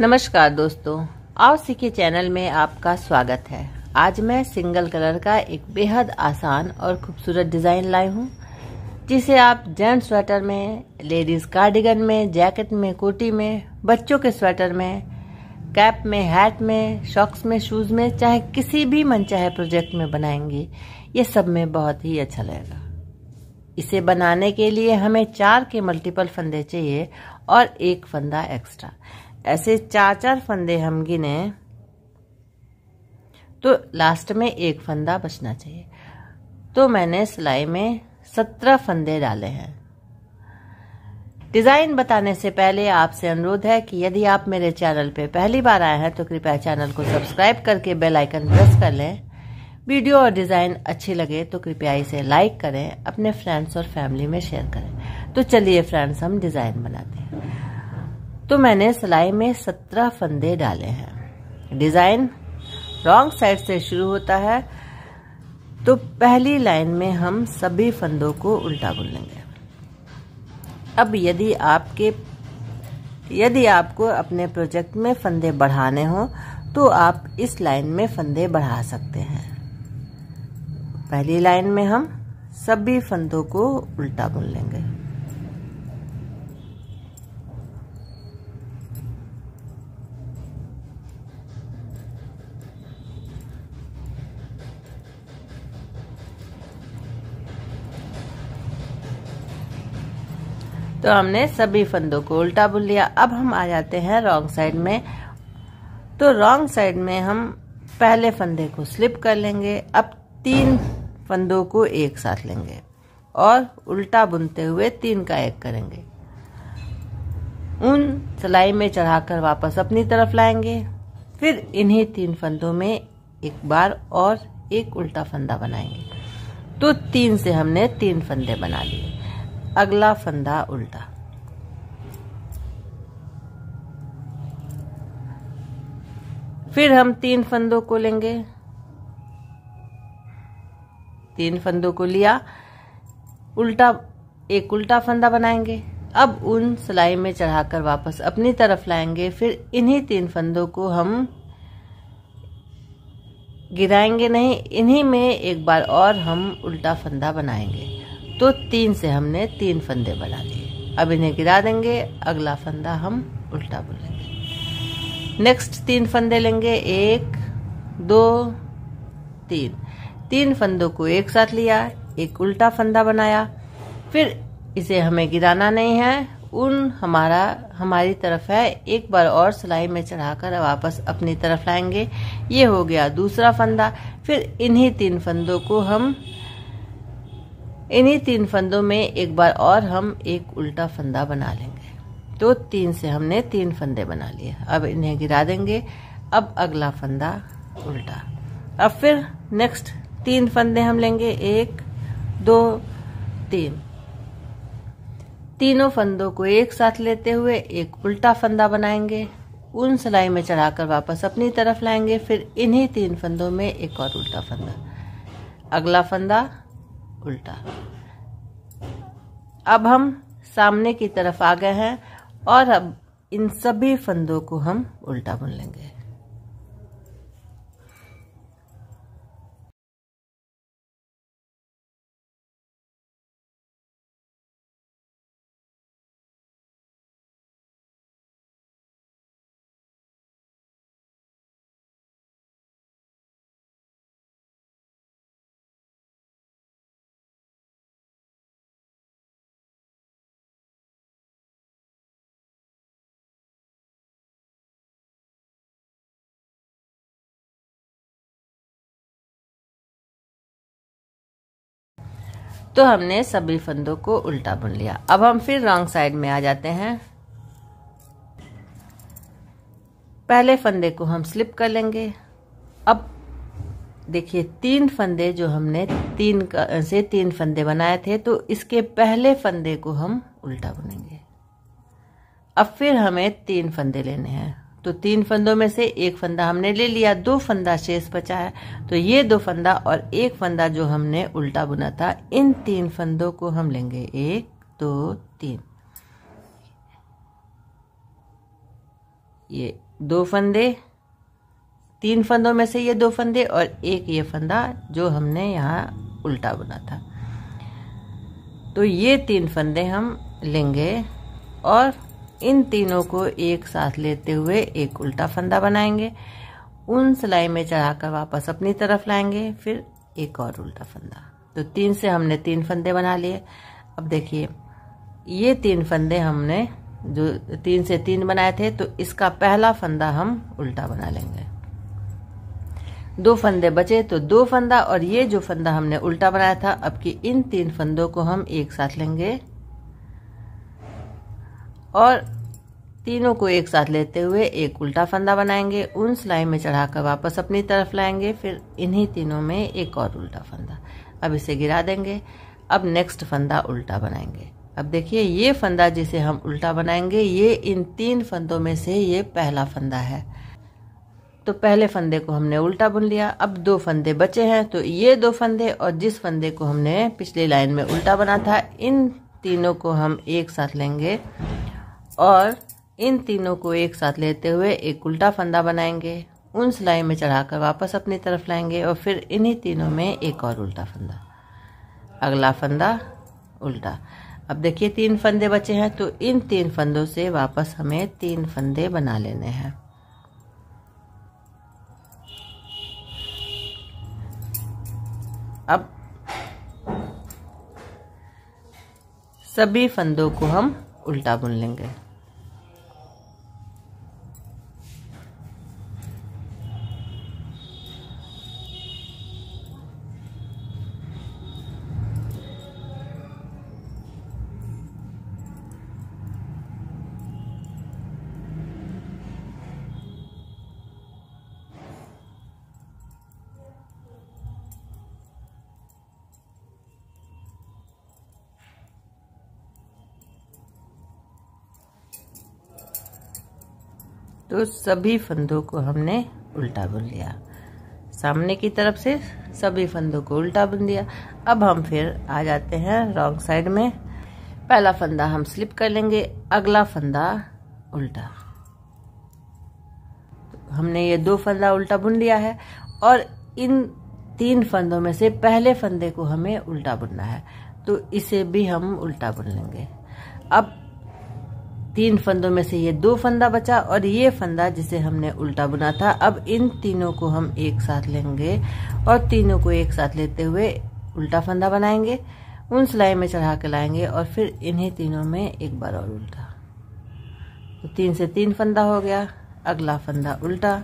नमस्कार दोस्तों आओ सीखे चैनल में आपका स्वागत है आज मैं सिंगल कलर का एक बेहद आसान और खूबसूरत डिज़ाइन लाई हूँ जिसे आप जेंट स्वेटर में लेडीज कार्डिगन में जैकेट में कोटी में बच्चों के स्वेटर में कैप में हैट में शॉक्स में शूज में चाहे किसी भी मनचाहे प्रोजेक्ट में बनाएंगे ये सब में बहुत ही अच्छा लगेगा इसे बनाने के लिए हमें चार के मल्टीपल फंदे चाहिए और एक फंदा एक्स्ट्रा ऐसे चार चार फंदे हम गिने तो लास्ट में एक फंदा बचना चाहिए तो मैंने सिलाई में सत्रह फंदे डाले हैं डिज़ाइन बताने से पहले आपसे अनुरोध है कि यदि आप मेरे चैनल पर पहली बार आए हैं तो कृपया चैनल को सब्सक्राइब करके बेल आइकन प्रेस कर लें वीडियो और डिज़ाइन अच्छी लगे तो कृपया इसे लाइक करें अपने फ्रेंड्स और फैमिली में शेयर करें तो चलिए फ्रेंड्स हम डिज़ाइन बनाते हैं तो मैंने सिलाई में सत्रह फंदे डाले हैं डिज़ाइन रॉन्ग साइड से शुरू होता है तो पहली लाइन में हम सभी फंदों को उल्टा बुन लेंगे अब यदि आपके यदि आपको अपने प्रोजेक्ट में फंदे बढ़ाने हो तो आप इस लाइन में फंदे बढ़ा सकते हैं पहली लाइन में हम सभी फंदों को उल्टा बुन लेंगे तो हमने सभी फंदों को उल्टा बुन लिया अब हम आ जाते हैं रॉन्ग साइड में तो रॉन्ग साइड में हम पहले फंदे को स्लिप कर लेंगे अब तीन फंदों को एक साथ लेंगे और उल्टा बुनते हुए तीन का एक करेंगे उन सिलाई में चढ़ाकर वापस अपनी तरफ लाएंगे फिर इन्हीं तीन फंदों में एक बार और एक उल्टा फंदा बनाएंगे तो तीन से हमने तीन फंदे बना लिए अगला फंदा उल्टा फिर हम तीन फंदों को लेंगे तीन फंदों को लिया उल्टा एक उल्टा फंदा बनाएंगे अब उन सिलाई में चढ़ाकर वापस अपनी तरफ लाएंगे फिर इन्हीं तीन फंदों को हम गिराएंगे नहीं इन्हीं में एक बार और हम उल्टा फंदा बनाएंगे तो तीन से हमने तीन फंदे बना लिए अब इन्हें गिरा देंगे अगला फंदा हम उल्टा बुनेंगे नेक्स्ट तीन फंदे लेंगे एक दो तीन तीन फंदों को एक साथ लिया एक उल्टा फंदा बनाया फिर इसे हमें गिराना नहीं है उन हमारा हमारी तरफ है एक बार और सिलाई में चढ़ाकर वापस अपनी तरफ लाएंगे ये हो गया दूसरा फंदा फिर इन्हीं तीन फंदों को हम इन्हीं तीन फंदों में एक बार और हम एक उल्टा फंदा बना लेंगे तो तीन से हमने तीन फंदे बना लिए अब इन्हें गिरा देंगे अब अगला फंदा उल्टा अब फिर नेक्स्ट तीन फंदे हम लेंगे एक दो तीन तीनों फंदों को एक साथ लेते हुए एक उल्टा फंदा बनाएंगे उन सिलाई में चढ़ाकर वापस अपनी तरफ लाएंगे फिर इन्हीं तीन फंदों में एक और उल्टा फंदा अगला फंदा उल्टा अब हम सामने की तरफ आ गए हैं और अब इन सभी फंदों को हम उल्टा बुन लेंगे तो हमने सभी फंदों को उल्टा बुन लिया अब हम फिर रॉन्ग साइड में आ जाते हैं पहले फंदे को हम स्लिप कर लेंगे अब देखिए तीन फंदे जो हमने तीन से तीन फंदे बनाए थे तो इसके पहले फंदे को हम उल्टा बुनेंगे अब फिर हमें तीन फंदे लेने हैं तो तीन फंदों में से एक फंदा हमने ले लिया दो फंदा शेष बचा है तो ये दो फंदा और एक फंदा जो हमने उल्टा बुना था इन तीन फंदों को हम लेंगे एक दो तीन ये दो फंदे तीन फंदों में से ये दो फंदे और एक ये फंदा जो हमने यहाँ उल्टा बुना था तो ये तीन फंदे हम लेंगे और इन तीनों को एक साथ लेते हुए एक उल्टा फंदा बनाएंगे उन सिलाई में चढ़ाकर वापस अपनी तरफ लाएंगे फिर एक और उल्टा फंदा तो तीन से हमने तीन फंदे बना लिए अब देखिए ये तीन फंदे हमने जो तीन से तीन बनाए थे तो इसका पहला फंदा हम उल्टा बना लेंगे दो फंदे बचे तो दो फंदा और ये जो फंदा हमने उल्टा बनाया था अब कि इन तीन फंदों को हम एक साथ लेंगे और तीनों को एक साथ लेते हुए एक उल्टा फंदा बनाएंगे उन सिलाई में चढ़ाकर वापस अपनी तरफ लाएंगे फिर इन्हीं तीनों में एक और उल्टा फंदा अब इसे गिरा देंगे अब नेक्स्ट फंदा उल्टा बनाएंगे अब देखिए ये फंदा जिसे हम उल्टा बनाएंगे ये इन तीन फंदों में से ये पहला फंदा है तो पहले फंदे को हमने उल्टा बुन लिया अब दो फंदे बचे हैं तो ये दो फंदे और जिस फंदे को हमने पिछली लाइन में उल्टा बना था इन तीनों को हम एक साथ लेंगे और इन तीनों को एक साथ लेते हुए एक उल्टा फंदा बनाएंगे उन सिलाई में चढ़ाकर वापस अपनी तरफ लाएंगे और फिर इन्हीं तीनों में एक और उल्टा फंदा अगला फंदा उल्टा अब देखिए तीन फंदे बचे हैं तो इन तीन फंदों से वापस हमें तीन फंदे बना लेने हैं अब सभी फंदों को हम उल्टा बुन लेंगे तो सभी फंदों को हमने उल्टा बुन लिया सामने की तरफ से सभी फंदों को उल्टा बुन दिया अब हम फिर आ जाते हैं रॉन्ग साइड में पहला फंदा हम स्लिप कर लेंगे अगला फंदा उल्टा हमने ये दो फंदा उल्टा बुन लिया है और इन तीन फंदों में से पहले फंदे को हमें उल्टा बुनना है तो इसे भी हम उल्टा बुन लेंगे अब तीन फंदों में से ये दो फंदा बचा और ये फंदा जिसे हमने उल्टा बुना था अब इन तीनों को हम एक साथ लेंगे और तीनों को एक साथ लेते हुए उल्टा फंदा बनाएंगे उन सिलाई में चढ़ा के लाएंगे और फिर इन्हीं तीनों में एक बार और उल्टा तो तीन से तीन फंदा हो गया अगला फंदा उल्टा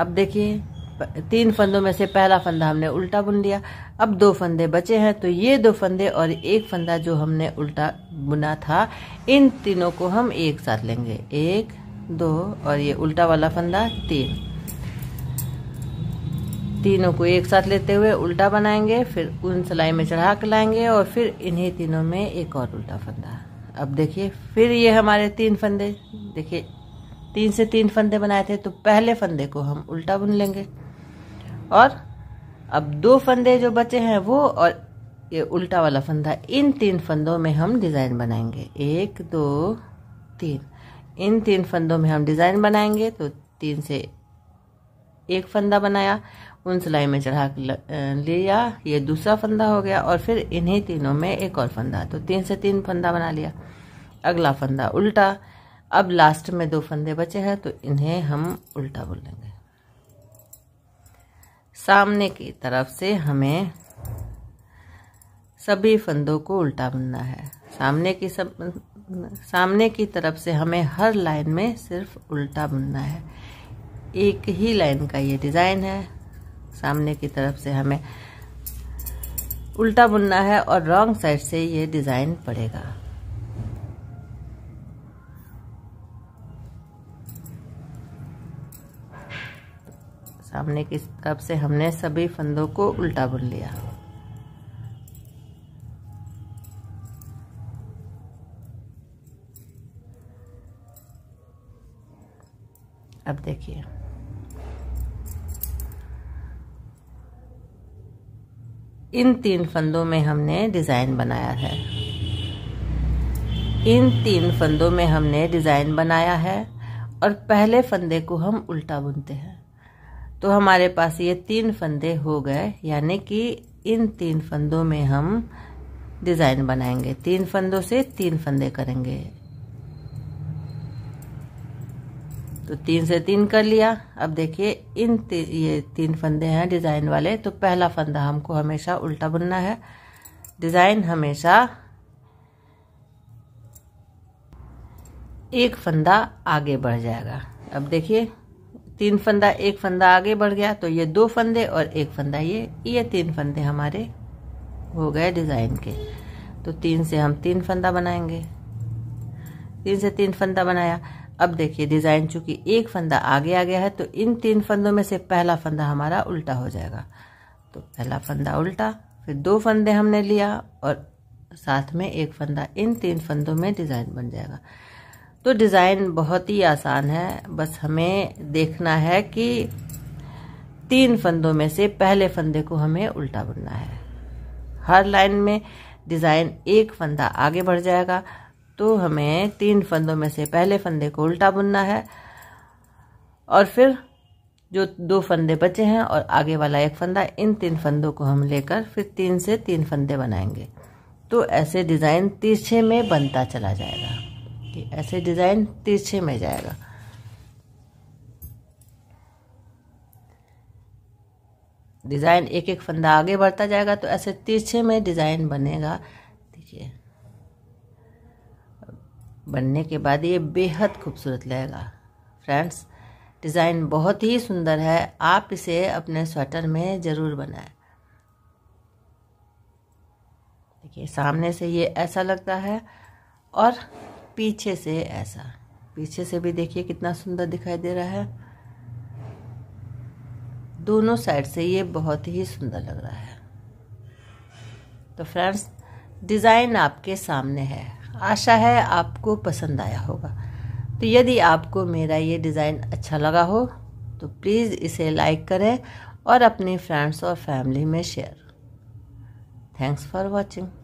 अब देखिए तीन फंदों में से पहला फंदा हमने उल्टा बुन लिया अब दो फंदे बचे हैं तो ये दो फंदे और एक फंदा जो हमने उल्टा बुना था इन तीनों को हम एक साथ लेंगे एक दो और ये उल्टा वाला फंदा तीन तीनों को एक साथ लेते हुए उल्टा बनाएंगे फिर उन सिलाई में चढ़ा कर लाएंगे और फिर इन्हीं तीनों में एक और उल्टा फंदा अब देखिए फिर ये हमारे तीन फंदे देखिए तीन से तीन फंदे बनाए थे तो पहले फंदे को हम उल्टा बुन लेंगे और अब दो फंदे जो बचे हैं वो और ये उल्टा वाला फंदा इन तीन फंदों में हम डिज़ाइन बनाएंगे एक दो तीन इन तीन फंदों में हम डिज़ाइन बनाएंगे तो तीन से एक फंदा बनाया उन सिलाई में चढ़ा लिया ये दूसरा फंदा हो गया और फिर इन्हीं तीनों में एक और फंदा तो तीन से तीन फंदा बना लिया अगला फंदा उल्टा अब लास्ट में दो फंदे बचे हैं तो इन्हें हम उल्टा बोल सामने की तरफ से हमें सभी फंदों को उल्टा बुनना है सामने की सब सामने की तरफ से हमें हर लाइन में सिर्फ उल्टा बुनना है एक ही लाइन का ये डिज़ाइन है सामने की तरफ से हमें उल्टा बुनना है और रॉन्ग साइड से ये डिज़ाइन पड़ेगा सामने की तरफ से हमने सभी फंदों को उल्टा बुन लिया अब देखिए इन तीन फंदों में हमने डिज़ाइन बनाया है इन तीन फंदों में हमने डिज़ाइन बनाया है और पहले फंदे को हम उल्टा बुनते हैं तो हमारे पास ये तीन फंदे हो गए यानी कि इन तीन फंदों में हम डिज़ाइन बनाएंगे तीन फंदों से तीन फंदे करेंगे तो तीन से तीन कर लिया अब देखिए इन ती, ये तीन फंदे हैं डिज़ाइन वाले तो पहला फंदा हमको हमेशा उल्टा बुनना है डिज़ाइन हमेशा एक फंदा आगे बढ़ जाएगा अब देखिए तीन फंदा एक फंदा आगे बढ़ गया तो ये दो फंदे और एक फंदा ये ये तीन फंदे हमारे हो गए डिज़ाइन के तो तीन से हम तीन फंदा बनाएंगे तीन से तीन फंदा बनाया अब देखिए डिज़ाइन चूंकि एक फंदा आगे आ गया है तो इन तीन फंदों में से पहला फंदा हमारा उल्टा हो जाएगा तो पहला फंदा उल्टा फिर दो फंदे हमने लिया और साथ में एक फंदा इन तीन फंदों में डिज़ाइन बन जाएगा तो डिज़ाइन बहुत ही आसान है बस हमें देखना है कि तीन फंदों में से पहले फंदे को हमें उल्टा बुनना है हर लाइन में डिज़ाइन एक फंदा आगे बढ़ जाएगा तो हमें तीन फंदों में से पहले फंदे को उल्टा बुनना है और फिर जो दो फंदे बचे हैं और आगे वाला एक फंदा इन तीन फंदों को हम लेकर फिर तीन से तीन फंदे बनाएंगे तो ऐसे डिज़ाइन तीछे में बनता चला जाएगा कि ऐसे डिज़ाइन तिरछे में जाएगा डिज़ाइन एक एक फंदा आगे बढ़ता जाएगा तो ऐसे तिरछे में डिज़ाइन बनेगा देखिए बनने के बाद ये बेहद खूबसूरत लगेगा फ्रेंड्स डिज़ाइन बहुत ही सुंदर है आप इसे अपने स्वेटर में ज़रूर बनाएं देखिए सामने से ये ऐसा लगता है और पीछे से ऐसा पीछे से भी देखिए कितना सुंदर दिखाई दे रहा है दोनों साइड से ये बहुत ही सुंदर लग रहा है तो फ्रेंड्स डिज़ाइन आपके सामने है आशा है आपको पसंद आया होगा तो यदि आपको मेरा ये डिज़ाइन अच्छा लगा हो तो प्लीज़ इसे लाइक करें और अपने फ्रेंड्स और फैमिली में शेयर थैंक्स फॉर वॉचिंग